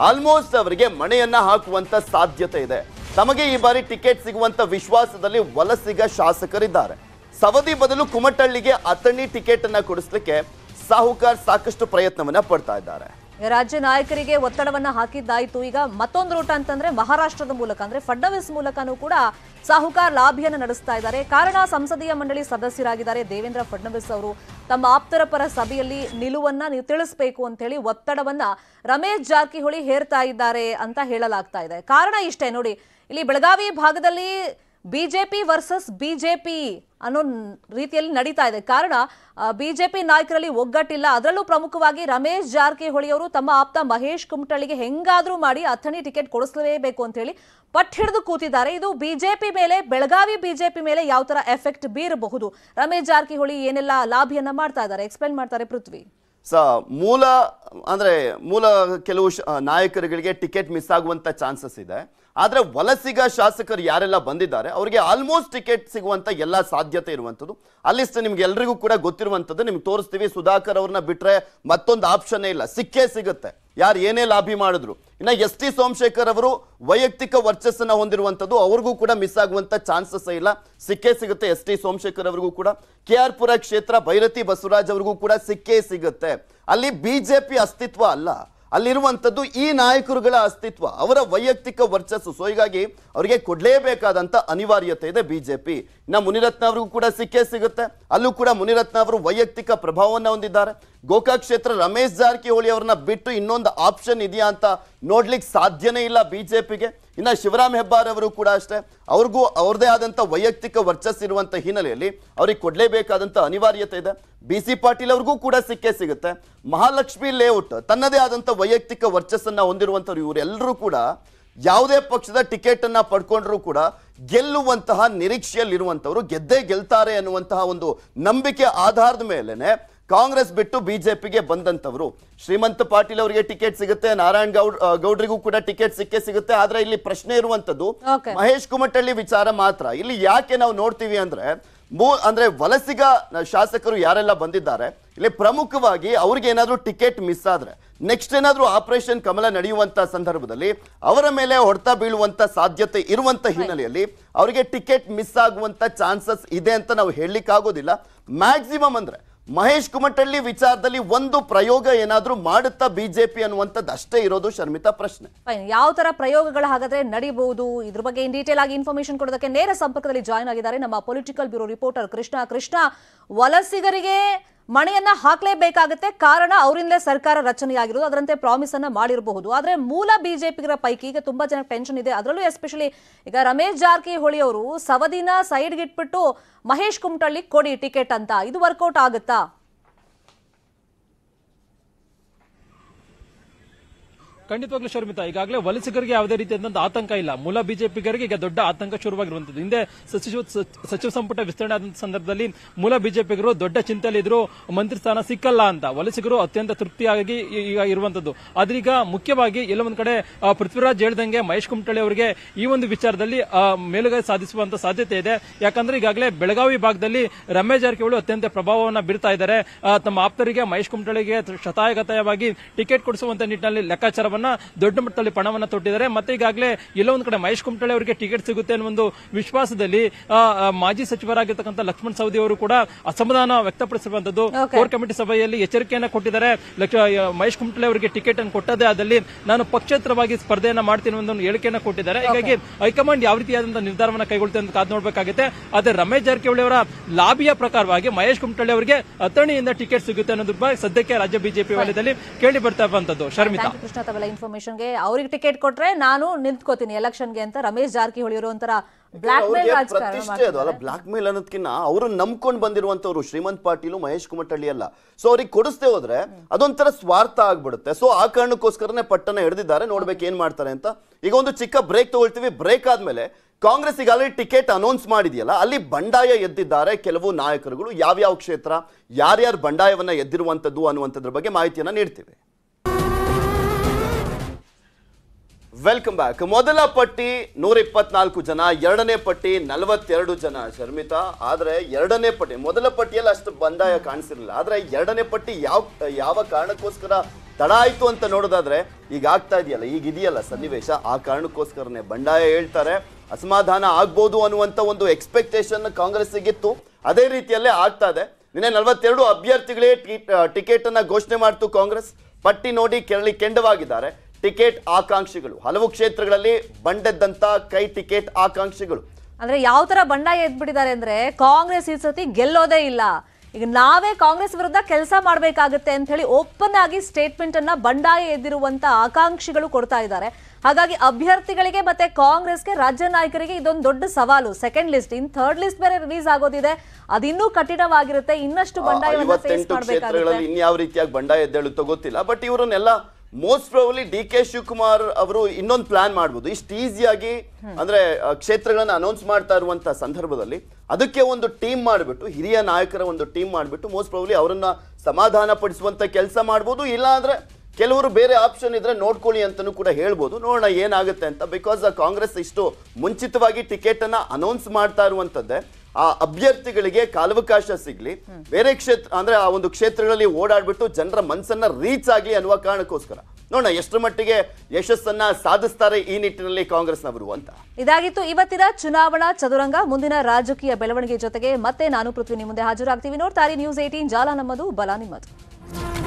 ಆಲ್ಮೋಸ್ಟ್ ಅವರಿಗೆ ಮಣೆಯನ್ನ ಹಾಕುವಂತ ಸಾಧ್ಯತೆ ಇದೆ ತಮಗೆ ಈ ಬಾರಿ ಟಿಕೆಟ್ ಸಿಗುವಂತ ವಿಶ್ವಾಸದಲ್ಲಿ ವಲಸಿಗ ಶಾಸಕರಿದ್ದಾರೆ ಸವದಿ ಬದಲು ಕುಮಟಳ್ಳಿಗೆ ಅಥಣಿ ಟಿಕೆಟ್ ಅನ್ನ ಕೊಡಿಸ್ಲಿಕ್ಕೆ ಸಾಹುಕಾರ್ ಸಾಕಷ್ಟು ಪ್ರಯತ್ನವನ್ನ ಪಡ್ತಾ ಇದ್ದಾರೆ ರಾಜ್ಯ ನಾಯಕರಿಗೆ ಒತ್ತಡವನ್ನ ಹಾಕಿದ್ದಾಯಿತು ಈಗ ಮತ್ತೊಂದು ರೂಟ್ ಅಂತಂದ್ರೆ ಮಹಾರಾಷ್ಟ್ರದ ಮೂಲಕ ಅಂದ್ರೆ ಫಡ್ನವೀಸ್ ಮೂಲಕನೂ ಕೂಡ ಸಾಹುಕಾರ ಲಾಭಿಯನ್ನು ನಡೆಸ್ತಾ ಇದ್ದಾರೆ ಕಾರಣ ಸಂಸದೀಯ ಮಂಡಳಿ ಸದಸ್ಯರಾಗಿದ್ದಾರೆ ದೇವೇಂದ್ರ ಫಡ್ನವೀಸ್ ಅವರು ತಮ್ಮ ಆಪ್ತರ ಪರ ಸಭೆಯಲ್ಲಿ ನಿಲುವನ್ನ ನೀವು ತಿಳಿಸಬೇಕು ಅಂತ ಹೇಳಿ ಒತ್ತಡವನ್ನ ರಮೇಶ್ ಜಾರಕಿಹೊಳಿ ಹೇರ್ತಾ ಇದ್ದಾರೆ ಅಂತ ಹೇಳಲಾಗ್ತಾ ಇದೆ ಕಾರಣ ಇಷ್ಟೇ ನೋಡಿ ಇಲ್ಲಿ ಬೆಳಗಾವಿ ಭಾಗದಲ್ಲಿ ಬಿಜೆಪಿ ವರ್ಸಸ್ ಬಿಜೆಪಿ ಅನ್ನೋ ರೀತಿಯಲ್ಲಿ ನಡೀತಾ ಇದೆ ಕಾರಣ ಬಿಜೆಪಿ ನಾಯಕರಲ್ಲಿ ಒಗ್ಗಟ್ಟಿಲ್ಲ ಅದರಲ್ಲೂ ಪ್ರಮುಖವಾಗಿ ರಮೇಶ್ ಜಾರಕಿಹೊಳಿ ಅವರು ತಮ್ಮ ಆಪ್ತ ಮಹೇಶ್ ಕುಮಟಳ್ಳಿಗೆ ಹೆಂಗಾದ್ರೂ ಮಾಡಿ ಅಥಣಿ ಟಿಕೆಟ್ ಕೊಡಿಸಲೇಬೇಕು ಅಂತ ಹೇಳಿ ಪಟ್ ಹಿಡಿದು ಕೂತಿದ್ದಾರೆ ಇದು ಬಿಜೆಪಿ ಮೇಲೆ ಬೆಳಗಾವಿ ಬಿಜೆಪಿ ಮೇಲೆ ಯಾವ ತರ ಎಫೆಕ್ಟ್ ಬೀರಬಹುದು ರಮೇಶ್ ಜಾರಕಿಹೊಳಿ ಏನೆಲ್ಲ ಲಾಭಿಯನ್ನ ಮಾಡ್ತಾ ಇದ್ದಾರೆ ಎಕ್ಸ್ಪ್ಲೇನ್ ಮಾಡ್ತಾರೆ ಪೃಥ್ವಿ ಸ ಮೂಲ ಅಂದರೆ ಮೂಲ ಕೆಲವು ನಾಯಕರುಗಳಿಗೆ ಟಿಕೆಟ್ ಮಿಸ್ ಆಗುವಂಥ ಚಾನ್ಸಸ್ ಇದೆ ಆದರೆ ವಲಸಿಗ ಶಾಸಕರು ಯಾರೆಲ್ಲ ಬಂದಿದ್ದಾರೆ ಅವರಿಗೆ ಆಲ್ಮೋಸ್ಟ್ ಟಿಕೆಟ್ ಸಿಗುವಂಥ ಎಲ್ಲ ಸಾಧ್ಯತೆ ಇರುವಂಥದ್ದು ಅಲ್ಲಿಷ್ಟು ನಿಮ್ಗೆ ಎಲ್ರಿಗೂ ಕೂಡ ಗೊತ್ತಿರುವಂಥದ್ದು ನಿಮ್ಗೆ ತೋರಿಸ್ತೀವಿ ಸುಧಾಕರ್ ಅವ್ರನ್ನ ಬಿಟ್ಟರೆ ಮತ್ತೊಂದು ಆಪ್ಷನ್ನೇ ಇಲ್ಲ ಸಿಕ್ಕೇ ಸಿಗುತ್ತೆ ಯಾರು ಏನೇ ಲಾಭಿ ಮಾಡಿದ್ರು ಇನ್ನು ಎಸ್ ಟಿ ಸೋಮಶೇಖರ್ ಅವರು ವೈಯಕ್ತಿಕ ವರ್ಚಸ್ಸನ್ನು ಹೊಂದಿರುವಂಥದ್ದು ಅವ್ರಿಗೂ ಕೂಡ ಮಿಸ್ ಆಗುವಂಥ ಚಾನ್ಸಸ್ ಇಲ್ಲ ಸಿಕ್ಕೇ ಸಿಗುತ್ತೆ ಎಸ್ ಟಿ ಸೋಮಶೇಖರ್ ಅವರಿಗೂ ಕೂಡ ಕೆ ಆರ್ ಪುರ ಕ್ಷೇತ್ರ ಭೈರತಿ ಬಸವರಾಜ್ ಅವ್ರಿಗೂ ಕೂಡ ಸಿಕ್ಕೇ ಸಿಗುತ್ತೆ ಅಲ್ಲಿ ಬಿಜೆಪಿ ಅಸ್ತಿತ್ವ ಅಲ್ಲ ಅಲ್ಲಿರುವಂಥದ್ದು ಈ ನಾಯಕರುಗಳ ಅಸ್ತಿತ್ವ ಅವರ ವೈಯಕ್ತಿಕ ವರ್ಚಸ್ಸು ಸೊ ಹೀಗಾಗಿ ಅವರಿಗೆ ಕೊಡಲೇಬೇಕಾದಂಥ ಅನಿವಾರ್ಯತೆ ಇದೆ ಬಿ ಜೆ ಪಿ ಇನ್ನು ಮುನಿರತ್ನ ಅವ್ರಿಗೂ ಕೂಡ ಸಿಕ್ಕೇ ಸಿಗುತ್ತೆ ಅಲ್ಲೂ ಕೂಡ ಮುನಿರತ್ನ ಅವರು ವೈಯಕ್ತಿಕ ಪ್ರಭಾವವನ್ನು ಹೊಂದಿದ್ದಾರೆ ಗೋಕಾಕ್ ಕ್ಷೇತ್ರ ರಮೇಶ್ ಜಾರಕಿಹೊಳಿ ಅವ್ರನ್ನ ಬಿಟ್ಟು ಇನ್ನೊಂದು ಆಪ್ಷನ್ ಇದೆಯಾ ಅಂತ ನೋಡ್ಲಿಕ್ಕೆ ಸಾಧ್ಯನೇ ಇಲ್ಲ ಬಿ ಜೆ ಪಿಗೆ ಇನ್ನು ಶಿವರಾಮ್ ಹೆಬ್ಬಾರ್ ಅವರು ಕೂಡ ಅಷ್ಟೇ ಅವ್ರಿಗೂ ಅವ್ರದೇ ಆದಂಥ ವೈಯಕ್ತಿಕ ಇರುವಂಥ ಹಿನ್ನೆಲೆಯಲ್ಲಿ ಅವ್ರಿಗೆ ಕೊಡಲೇಬೇಕಾದಂಥ ಅನಿವಾರ್ಯತೆ ಇದೆ ಬಿ ಸಿ ಪಾಟೀಲ್ ಅವ್ರಿಗೂ ಕೂಡ ಸಿಕ್ಕೇ ಸಿಗುತ್ತೆ ಮಹಾಲಕ್ಷ್ಮಿ ಲೇಔಟ್ ತನ್ನದೇ ಆದಂಥ ವೈಯಕ್ತಿಕ ವರ್ಚಸ್ಸನ್ನು ಹೊಂದಿರುವಂಥವ್ರು ಇವರೆಲ್ಲರೂ ಕೂಡ ಯಾವುದೇ ಪಕ್ಷದ ಟಿಕೆಟನ್ನು ಪಡ್ಕೊಂಡ್ರೂ ಕೂಡ ಗೆಲ್ಲುವಂತಹ ನಿರೀಕ್ಷೆಯಲ್ಲಿರುವಂಥವರು ಗೆದ್ದೇ ಗೆಲ್ತಾರೆ ಅನ್ನುವಂತಹ ಒಂದು ನಂಬಿಕೆ ಆಧಾರದ ಮೇಲೇನೆ ಕಾಂಗ್ರೆಸ್ ಬಿಟ್ಟು ಬಿಜೆಪಿಗೆ ಬಂದಂತವರು ಶ್ರೀಮಂತ ಪಾಟೀಲ್ ಅವರಿಗೆ ಟಿಕೆಟ್ ಸಿಗುತ್ತೆ ನಾರಾಯಣ್ ಗೌಡ್ ಗೌಡ್ರಿಗೂ ಕೂಡ ಟಿಕೆಟ್ ಸಿಕ್ಕೇ ಸಿಗುತ್ತೆ ಆದ್ರೆ ಇಲ್ಲಿ ಪ್ರಶ್ನೆ ಇರುವಂತದ್ದು ಮಹೇಶ್ ಕುಮಟಳ್ಳಿ ವಿಚಾರ ಮಾತ್ರ ಇಲ್ಲಿ ಯಾಕೆ ನಾವು ನೋಡ್ತೀವಿ ಅಂದ್ರೆ ಮೂ ಅಂದ್ರೆ ವಲಸಿಗ ಶಾಸಕರು ಯಾರೆಲ್ಲ ಬಂದಿದ್ದಾರೆ ಇಲ್ಲಿ ಪ್ರಮುಖವಾಗಿ ಅವ್ರಿಗೆ ಏನಾದ್ರೂ ಟಿಕೆಟ್ ಮಿಸ್ ಆದ್ರೆ ನೆಕ್ಸ್ಟ್ ಏನಾದ್ರೂ ಆಪರೇಷನ್ ಕಮಲ ನಡೆಯುವಂತ ಸಂದರ್ಭದಲ್ಲಿ ಅವರ ಮೇಲೆ ಹೊಡೆತ ಬೀಳುವಂತ ಸಾಧ್ಯತೆ ಇರುವಂತ ಹಿನ್ನೆಲೆಯಲ್ಲಿ ಅವರಿಗೆ ಟಿಕೆಟ್ ಮಿಸ್ ಆಗುವಂತ ಚಾನ್ಸಸ್ ಇದೆ ಅಂತ ನಾವು ಹೇಳಲಿಕ್ಕಾಗೋದಿಲ್ಲ ಮ್ಯಾಕ್ಸಿಮಮ್ ಅಂದ್ರೆ ಮಹೇಶ್ ಕುಮಟಳ್ಳಿ ವಿಚಾರದಲ್ಲಿ ಒಂದು ಪ್ರಯೋಗ ಏನಾದರೂ ಮಾಡುತ್ತಾ ಬಿಜೆಪಿ ಅನ್ನುವಂಥದ್ದು ಅಷ್ಟೇ ಇರೋದು ಶರ್ಮಿತಾ ಪ್ರಶ್ನೆ ಯಾವ ತರ ಪ್ರಯೋಗಗಳ ಹಾಗಾದ್ರೆ ನಡೀಬಹುದು ಇದ್ರ ಬಗ್ಗೆ ಇನ್ ಡೀಟೇಲ್ ಆಗಿ ಇನ್ಫಾರ್ಮೇಶನ್ ಕೊಡೋದಕ್ಕೆ ನೇರ ಸಂಪರ್ಕದಲ್ಲಿ ಜಾಯ್ನ್ ಆಗಿದ್ದಾರೆ ನಮ್ಮ political bureau reporter Krishna Krishna ವಲಸಿಗರಿಗೆ ಮಣೆಯನ್ನ ಹಾಕಲೇಬೇಕಾಗುತ್ತೆ ಕಾರಣ ಅವರಿಂದಲೇ ಸರ್ಕಾರ ರಚನೆಯಾಗಿರೋದು ಅದರಂತೆ ಪ್ರಾಮಿಸ್ ಅನ್ನ ಮಾಡಿರಬಹುದು ಆದ್ರೆ ಮೂಲ ಬಿಜೆಪಿಗರ ಪೈಕಿ ಈಗ ತುಂಬಾ ಜನ ಟೆನ್ಷನ್ ಇದೆ ಅದರಲ್ಲೂ ಎಸ್ಪೆಷಲಿ ಈಗ ರಮೇಶ್ ಜಾರಕಿಹೊಳಿ ಅವರು ಸವದಿನ ಸೈಡ್ಗಿಟ್ಬಿಟ್ಟು ಮಹೇಶ್ ಕುಮಟಳ್ಳಿ ಕೊಡಿ ಟಿಕೆಟ್ ಅಂತ ಇದು ವರ್ಕೌಟ್ ಆಗುತ್ತಾ ಖಂಡಿತವಾಗ್ಲೂ ಶರ್ಮಿತ ಈಗಾಗಲೇ ವಲಸಿಗರಿಗೆ ಯಾವುದೇ ರೀತಿಯಾದಂತಹ ಆತಂಕ ಇಲ್ಲ ಮೂಲ ಬಿಜೆಪಿಗರಿಗೆ ಈಗ ದೊಡ್ಡ ಆತಂಕ ಶುರುವಾಗಿರುವಂತದ್ದು ಹಿಂದೆ ಸಚಿವ ಸಚಿವ ಸಂಪುಟ ವಿಸ್ತರಣೆ ಆದಂತಹ ಸಂದರ್ಭದಲ್ಲಿ ಮೂಲ ಬಿಜೆಪಿಗರು ದೊಡ್ಡ ಚಿಂತೆಯಲ್ಲಿ ಇದ್ರು ಮಂತ್ರಿ ಸ್ಥಾನ ಸಿಕ್ಕಲ್ಲ ಅಂತ ವಲಸಿಗರು ಅತ್ಯಂತ ತೃಪ್ತಿಯಾಗಿ ಈಗ ಇರುವಂತದ್ದು ಆದ್ರೀಗ ಮುಖ್ಯವಾಗಿ ಎಲ್ಲ ಕಡೆ ಪೃಥ್ವಿರಾಜ್ ಹೇಳಿದಂಗೆ ಮಹೇಶ್ ಕುಮಟಳ್ಳಿ ಅವರಿಗೆ ಈ ಒಂದು ವಿಚಾರದಲ್ಲಿ ಮೇಲುಗೈ ಸಾಧಿಸುವಂತ ಸಾಧ್ಯತೆ ಇದೆ ಯಾಕಂದ್ರೆ ಈಗಾಗಲೇ ಬೆಳಗಾವಿ ಭಾಗದಲ್ಲಿ ರಮೇಶ್ ಜಾರಕಿಹೊಳಿ ಅತ್ಯಂತ ಪ್ರಭಾವವನ್ನು ಬೀರ್ತಾ ಇದ್ದಾರೆ ತಮ್ಮ ಆಪ್ತರಿಗೆ ಮಹೇಶ್ ಕುಮಟಳ್ಳಿಗೆ ಶತಾಯಗತಾಯವಾಗಿ ಟಿಕೆಟ್ ಕೊಡಿಸುವಂತ ನಿಟ್ಟಿನಲ್ಲಿ ಲೆಕ್ಕಾಚಾರ ಪಣವನ್ನ ದೊಡ್ಡ ಮಟ್ಟದಲ್ಲಿ ಪಣವನ್ನ ತೊಟ್ಟಿದ್ದಾರೆ ಮತ್ತೆ ಈಗಾಗಲೇ ಎಲ್ಲೋ ಒಂದು ಕಡೆ ಮಹೇಶ್ ಕುಮಟಳ್ಳಿ ಅವರಿಗೆ ಟಿಕೆಟ್ ಸಿಗುತ್ತೆ ಅನ್ನೋ ಒಂದು ವಿಶ್ವಾಸದಲ್ಲಿ ಮಾಜಿ ಸಚಿವರಾಗಿರ್ತಕ್ಕಂಥ ಲಕ್ಷ್ಮಣ್ ಸವದಿ ಅವರು ಕೂಡ ಅಸಮಾಧಾನ ವ್ಯಕ್ತಪಡಿಸಿರುವಂತದ್ದು ಕೋರ್ ಕಮಿಟಿ ಸಭೆಯಲ್ಲಿ ಎಚ್ಚರಿಕೆಯನ್ನ ಕೊಟ್ಟಿದ್ದಾರೆ ಮಹೇಶ್ ಕುಮಟಳ್ಳಿ ಅವರಿಗೆ ಟಿಕೆಟ್ ಅನ್ನು ಕೊಟ್ಟದೇ ಆದಲ್ಲಿ ನಾನು ಪಕ್ಷೇತರವಾಗಿ ಸ್ಪರ್ಧೆಯನ್ನು ಮಾಡ್ತೀನಿ ಒಂದು ಹೇಳಿಕೆಯನ್ನು ಕೊಟ್ಟಿದ್ದಾರೆ ಹೀಗಾಗಿ ಹೈಕಮಾಂಡ್ ಯಾವ ರೀತಿಯಾದಂತಹ ನಿರ್ಧಾರವನ್ನು ಕೈಗೊಳ್ಳುತ್ತೆ ಅಂತ ಕಾದ್ ನೋಡಬೇಕಾಗುತ್ತೆ ಆದರೆ ರಮೇಶ್ ಜಾರಕಿಹೊಳಿ ಅವರ ಲಾಬಿಯ ಪ್ರಕಾರವಾಗಿ ಮಹೇಶ್ ಕುಮಟಳ್ಳಿ ಅವರಿಗೆ ಅಥಣಿಯಿಂದ ಟಿಕೆಟ್ ಸಿಗುತ್ತೆ ಅನ್ನೋದು ಬಗ್ಗೆ ಸದ್ಯಕ್ಕೆ ರಾಜ್ಯ ಬಿಜೆಪಿ ವಲಯದಲ್ಲಿ ಕೇಳಿ ಬರ್ತಾ ಇರುವಂತದ್ದು ಶರ್ಮಿತಾ ಆಗ್ತಾರಲ್ಲ ಇನ್ಫಾರ್ಮೇಶನ್ಗೆ ಅವ್ರಿಗೆ ಟಿಕೆಟ್ ಕೊಟ್ರೆ ನಾನು ನಿಂತ್ಕೋತೀನಿ ಎಲೆಕ್ಷನ್ಗೆ ಅಂತ ರಮೇಶ್ ಜಾರಕಿಹೊಳಿ ಒಂಥರ ಬ್ಲಾಕ್ ಮೇಲ್ ಪ್ರತಿಷ್ಠೆ ಅಲ್ಲ ಬ್ಲಾಕ್ ಮೇಲ್ ಅನ್ನೋದಕ್ಕಿಂತ ಅವ್ರನ್ನ ನಂಬ್ಕೊಂಡು ಬಂದಿರುವಂತವ್ರು ಶ್ರೀಮಂತ್ ಪಾಟೀಲು ಮಹೇಶ್ ಕುಮಟಳ್ಳಿ ಅಲ್ಲ ಸೊ ಅವ್ರಿಗೆ ಕೊಡಿಸ್ತೇ ಹೋದ್ರೆ ಅದೊಂಥರ ಸ್ವಾರ್ಥ ಆಗ್ಬಿಡುತ್ತೆ ಸೊ ಆ ಕಾರಣಕ್ಕೋಸ್ಕರನೇ ಪಟ್ಟಣ ಹಿಡಿದಿದ್ದಾರೆ ನೋಡ್ಬೇಕು ಏನ್ ಮಾಡ್ತಾರೆ ಅಂತ ಈಗ ಒಂದು ಚಿಕ್ಕ ಬ್ರೇಕ್ ತಗೊಳ್ತೀವಿ ಬ್ರೇಕ್ ಆದ್ಮೇಲೆ ಕಾಂಗ್ರೆಸ್ ಈಗಾಗಲೇ ಟಿಕೆಟ್ ಅನೌನ್ಸ್ ಮಾಡಿದೆಯಲ್ಲ ಅಲ್ಲಿ ಬಂಡಾಯ ಎದ್ದಿದ್ದಾರೆ ಕೆಲವು ನಾಯಕರುಗಳು ಯಾವ್ಯಾವ ಕ್ಷೇತ್ರ ಯಾರ್ಯಾರು ಬಂಡಾಯವನ್ನ ಎದ್ದಿರುವಂಥದ್ದು ಅನ್ನುವಂಥದ್ರ ಬಗ್ಗೆ ಮಾಹಿತಿಯನ್ನ ನೀಡ್ತೀವಿ ವೆಲ್ಕಮ್ ಬ್ಯಾಕ್ ಮೊದಲ ಪಟ್ಟಿ ನೂರ ಇಪ್ಪತ್ನಾಲ್ಕು ಜನ ಎರಡನೇ ಪಟ್ಟಿ ನಲವತ್ತೆರಡು ಜನ ಶರ್ಮಿತಾ ಆದರೆ ಎರಡನೇ ಪಟ್ಟಿ ಮೊದಲ ಪಟ್ಟಿಯಲ್ಲಿ ಅಷ್ಟು ಬಂದಾಯ ಕಾಣಿಸಿರಲಿಲ್ಲ ಆದರೆ ಎರಡನೇ ಪಟ್ಟಿ ಯಾವ ಯಾವ ಕಾರಣಕ್ಕೋಸ್ಕರ ತಡ ಆಯ್ತು ಅಂತ ನೋಡೋದಾದ್ರೆ ಈಗ ಆಗ್ತಾ ಇದೆಯಲ್ಲ ಈಗ ಇದೆಯಲ್ಲ ಸನ್ನಿವೇಶ ಆ ಕಾರಣಕ್ಕೋಸ್ಕರನೇ ಬಂಡಾಯ ಹೇಳ್ತಾರೆ ಅಸಮಾಧಾನ ಆಗ್ಬೋದು ಅನ್ನುವಂಥ ಒಂದು ಎಕ್ಸ್ಪೆಕ್ಟೇಷನ್ ಕಾಂಗ್ರೆಸ್ಸಿಗಿತ್ತು ಅದೇ ರೀತಿಯಲ್ಲೇ ಆಗ್ತಾ ಇದೆ ನಿನ್ನೆ ನಲವತ್ತೆರಡು ಅಭ್ಯರ್ಥಿಗಳೇ ಟಿಕೆಟ್ ಅನ್ನ ಘೋಷಣೆ ಮಾಡ್ತು ಕಾಂಗ್ರೆಸ್ ಪಟ್ಟಿ ನೋಡಿ ಕೆರಳಿ ಕೆಂಡವಾಗಿದ್ದಾರೆ ಟಿಕೆಟ್ ಆಕಾಂಕ್ಷಿಗಳು ಹಲವು ಕ್ಷೇತ್ರಗಳಲ್ಲಿ ಬಂಡೆದ್ದಂತ ಕೈ ಟಿಕೆಟ್ ಆಕಾಂಕ್ಷಿಗಳು ಅಂದ್ರೆ ಯಾವ ತರ ಬಂಡಾಯ ಎದ್ಬಿಟ್ಟಿದ್ದಾರೆ ಅಂದ್ರೆ ಕಾಂಗ್ರೆಸ್ ಈ ಸತಿ ಗೆಲ್ಲೋದೇ ಇಲ್ಲ ಈಗ ನಾವೇ ಕಾಂಗ್ರೆಸ್ ವಿರುದ್ಧ ಕೆಲಸ ಮಾಡಬೇಕಾಗುತ್ತೆ ಅಂತ ಹೇಳಿ ಓಪನ್ ಆಗಿ ಸ್ಟೇಟ್ಮೆಂಟ್ ಅನ್ನ ಬಂಡಾಯ ಎದ್ದಿರುವಂತ ಆಕಾಂಕ್ಷಿಗಳು ಕೊಡ್ತಾ ಇದ್ದಾರೆ ಹಾಗಾಗಿ ಅಭ್ಯರ್ಥಿಗಳಿಗೆ ಮತ್ತೆ ಕಾಂಗ್ರೆಸ್ಗೆ ರಾಜ್ಯ ನಾಯಕರಿಗೆ ಇದೊಂದು ದೊಡ್ಡ ಸವಾಲು second list in third list ಬೇರೆ ರಿಲೀಸ್ ಆಗೋದಿದೆ ಅದಿನ್ನೂ ಕಠಿಣವಾಗಿರುತ್ತೆ ಇನ್ನಷ್ಟು ಬಂಡಾಯ ಇನ್ಯಾವ ರೀತಿಯಾಗಿ ಬಂಡಾಯ ಎದ್ದೇಳುತ್ತೋ ಗೊತ್ತಿಲ್ಲ ಬಟ್ ಇವರನ್ನೆಲ್ಲ most probably D K Shivakumar ಅವರು ಇನ್ನೊಂದು ಪ್ಲಾನ್ ಮಾಡ್ಬೋದು ಇಷ್ಟು ಈಸಿಯಾಗಿ ಅಂದ್ರೆ ಕ್ಷೇತ್ರಗಳನ್ನ ಅನೌನ್ಸ್ ಮಾಡ್ತಾ ಇರುವಂತಹ ಸಂದರ್ಭದಲ್ಲಿ ಅದಕ್ಕೆ ಒಂದು ಟೀಮ್ ಮಾಡಿಬಿಟ್ಟು ಹಿರಿಯ ನಾಯಕರ ಒಂದು ಟೀಮ್ ಮಾಡಿಬಿಟ್ಟು ಮೋಸ್ಟ್ ಪ್ರಾಬಲಿ ಅವರನ್ನ ಸಮಾಧಾನ ಪಡಿಸುವಂತ ಕೆಲಸ ಮಾಡ್ಬೋದು ಇಲ್ಲ ಅಂದ್ರೆ ಕೆಲವರು ಬೇರೆ ಆಪ್ಷನ್ ಇದ್ರೆ ನೋಡ್ಕೊಳ್ಳಿ ಅಂತಾನು ಕೂಡ ಹೇಳ್ಬೋದು ನೋಡೋಣ ಏನಾಗುತ್ತೆ ಅಂತ ಬಿಕಾಸ್ ಕಾಂಗ್ರೆಸ್ ಇಷ್ಟು ಮುಂಚಿತವಾಗಿ ಟಿಕೆಟ್ ಅನ್ನ ಅನೌನ್ಸ್ ಮಾಡ್ತಾ ಇರುವಂತದ್ದೇ ಆ ಅಭ್ಯರ್ಥಿಗಳಿಗೆ ಕಾಲಾವಕಾಶ ಸಿಗ್ಲಿ ಬೇರೆ ಕ್ಷೇತ್ರ ಅಂದ್ರೆ ಆ ಒಂದು ಕ್ಷೇತ್ರಗಳಲ್ಲಿ ಓಡಾಡ್ಬಿಟ್ಟು ಜನರ ಮನಸ್ಸನ್ನ ರೀಚ್ ಆಗ್ಲಿ ಅನ್ನುವ ಕಾರಣಕ್ಕೋಸ್ಕರ ನೋಡೋಣ ಎಷ್ಟರ ಮಟ್ಟಿಗೆ ಯಶಸ್ಸನ್ನ ಸಾಧಿಸ್ತಾರೆ ಈ ನಿಟ್ಟಿನಲ್ಲಿ ಕಾಂಗ್ರೆಸ್ನವರು ಅಂತ ಇದಾಗಿತ್ತು ಇವತ್ತಿನ ಚುನಾವಣಾ ಚದುರಂಗ ಮುಂದಿನ ರಾಜಕೀಯ ಬೆಳವಣಿಗೆ ಜೊತೆಗೆ ಮತ್ತೆ ನಾನು ಪೃಥ್ವಿ ನಿಮ್ಮ ಮುಂದೆ ಹಾಜರಾಗ್ತೀವಿ ನೋಡ್ತಾರೆ ನ್ಯೂಸ್ ಏಟೀನ್ ಜಾಲ ನಮ್ಮದು ಬಲ ನಿಮ್ಮದು